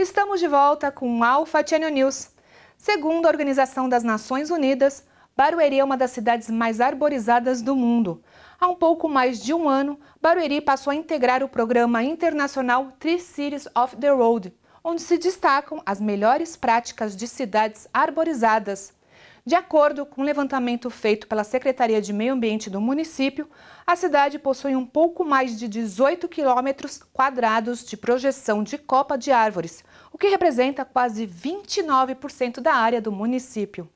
Estamos de volta com Alfa Channel News. Segundo a Organização das Nações Unidas, Barueri é uma das cidades mais arborizadas do mundo. Há um pouco mais de um ano, Barueri passou a integrar o programa internacional Three Cities of the Road, onde se destacam as melhores práticas de cidades arborizadas. De acordo com um levantamento feito pela Secretaria de Meio Ambiente do município, a cidade possui um pouco mais de 18 quilômetros quadrados de projeção de copa de árvores, o que representa quase 29% da área do município.